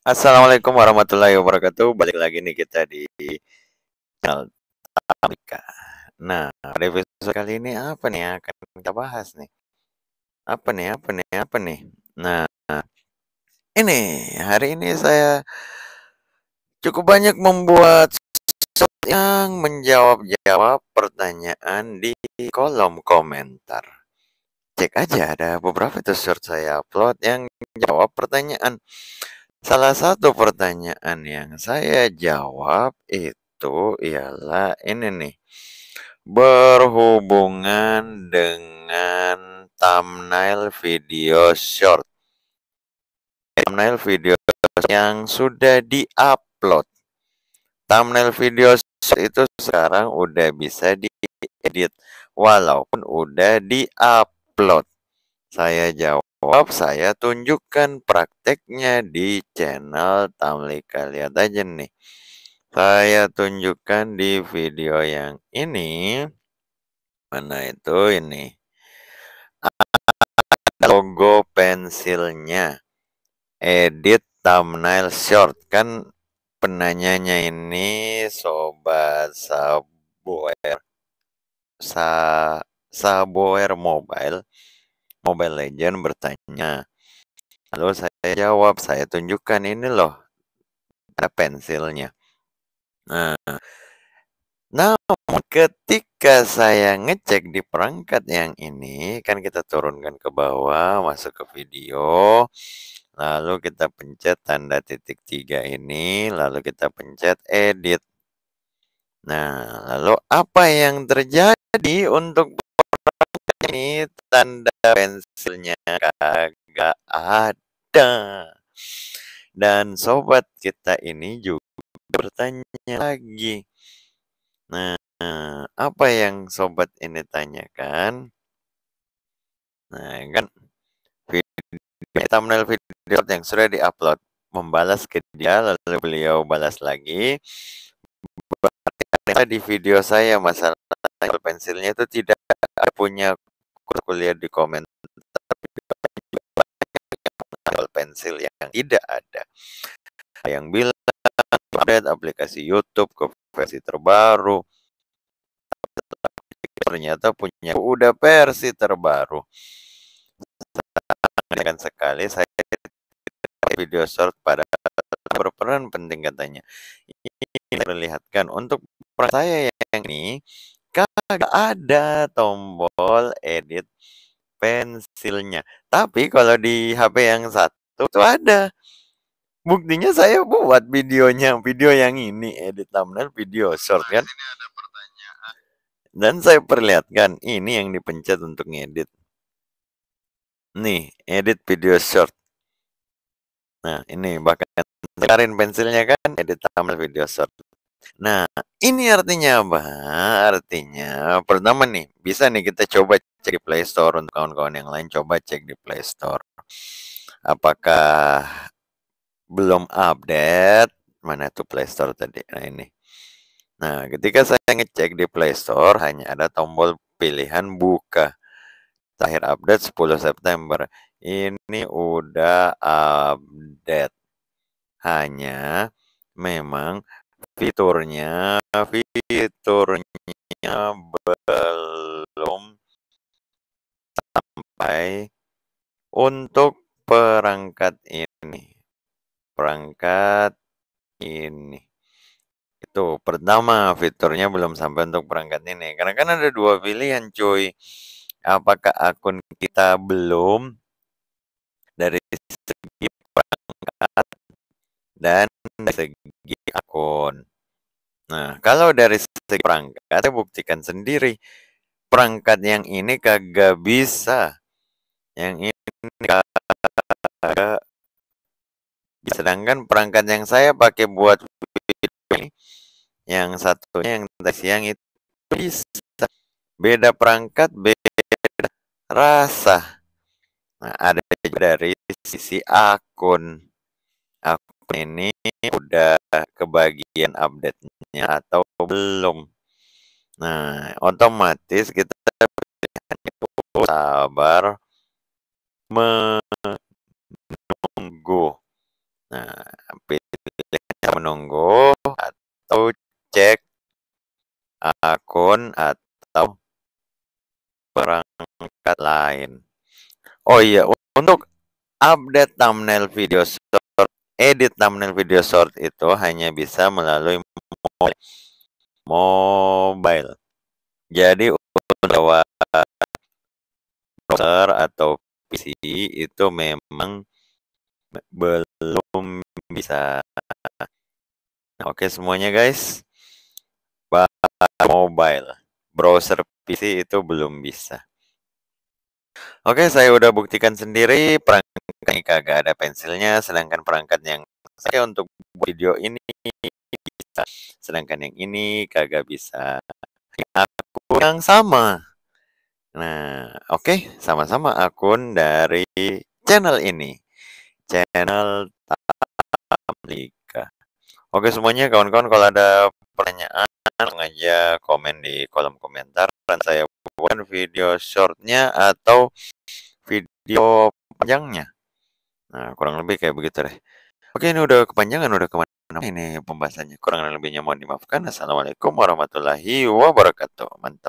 Assalamualaikum warahmatullahi wabarakatuh. Balik lagi nih kita di channel Amerika. Nah, pada episode kali ini apa nih yang akan kita bahas nih? Apa nih? Apa nih? Apa nih? Nah, ini hari ini saya cukup banyak membuat yang menjawab-jawab pertanyaan di kolom komentar. Cek aja ada beberapa itu short saya upload yang jawab pertanyaan. Salah satu pertanyaan yang saya jawab itu ialah ini nih, berhubungan dengan thumbnail video short. Thumbnail video yang sudah di-upload. Thumbnail video itu sekarang udah bisa diedit walaupun udah di-upload. Saya jawab Jawab saya tunjukkan prakteknya di channel Tamlika. Lihat aja nih. Saya tunjukkan di video yang ini. Mana itu ini. logo pensilnya. Edit thumbnail short. Kan penanyanya ini Sobat Saboer. Sa Saboer Mobile Mobile Legend bertanya. Lalu saya jawab, saya tunjukkan ini loh, ada pensilnya. Nah, namun ketika saya ngecek di perangkat yang ini, kan kita turunkan ke bawah, masuk ke video, lalu kita pencet tanda titik tiga ini, lalu kita pencet edit. Nah, lalu apa yang terjadi untuk ini tanda pensilnya kagak ada. Dan sobat kita ini juga bertanya lagi. Nah, apa yang sobat ini tanyakan? Nah, kan video, thumbnail video yang sudah diupload membalas ke dia lalu beliau balas lagi di video saya masalah pensilnya itu tidak punya aku lihat di komentar pensil yang tidak ada yang bilang update aplikasi YouTube ke versi terbaru ternyata punya udah versi terbaru dengan sekali saya video short pada berperan penting katanya ini perlihatkan untuk saya yang ini Kagak ada tombol edit pensilnya, tapi kalau di HP yang satu itu ada. Buktinya saya buat videonya, video yang ini edit thumbnail video short nah, kan. Dan saya perlihatkan ini yang dipencet untuk ngedit. Nih, edit video short. Nah, ini bahkan sekarang pensilnya kan edit thumbnail video short. Nah, ini artinya apa? Artinya pertama nih, bisa nih kita coba cek di Play Store untuk kawan-kawan yang lain coba cek di Play Store. Apakah belum update? Mana tuh Play Store tadi? Nah, ini. Nah, ketika saya ngecek di Play Store hanya ada tombol pilihan buka. Terakhir update 10 September. Ini udah update. Hanya memang fiturnya fiturnya belum sampai untuk perangkat ini perangkat ini itu pertama fiturnya belum sampai untuk perangkat ini karena kan ada dua pilihan cuy apakah akun kita belum dari segi perangkat dan dari segi akun Nah, kalau dari segi perangkat, saya buktikan sendiri. Perangkat yang ini kagak bisa. Yang ini kagak Sedangkan perangkat yang saya pakai buat ini, yang satunya yang tadi siang itu bisa. Beda perangkat, beda rasa. Nah, ada dari sisi akun. Akun ini udah kebagian update-nya atau belum. Nah, otomatis kita sabar menunggu. Nah, pilihannya menunggu atau cek akun atau perangkat lain. Oh iya, untuk update thumbnail video Edit thumbnail video short itu hanya bisa melalui mobile. mobile. Jadi untuk bawa browser atau PC itu memang belum bisa. Nah, oke semuanya guys. Mobile, browser PC itu belum bisa. Oke, saya udah buktikan sendiri perangkat ini kagak ada pensilnya, sedangkan perangkat yang saya untuk video ini bisa, sedangkan yang ini kagak bisa. Aku yang sama. Nah, oke, okay, sama-sama akun dari channel ini, channel Tamlik. Oke semuanya kawan-kawan kalau ada pertanyaan aja komen di kolom komentar dan saya buatkan video shortnya atau video panjangnya. Nah kurang lebih kayak begitu deh. Oke ini udah kepanjangan udah kemana ini pembahasannya kurang lebihnya mohon dimaafkan. Assalamualaikum warahmatullahi wabarakatuh. Mantap.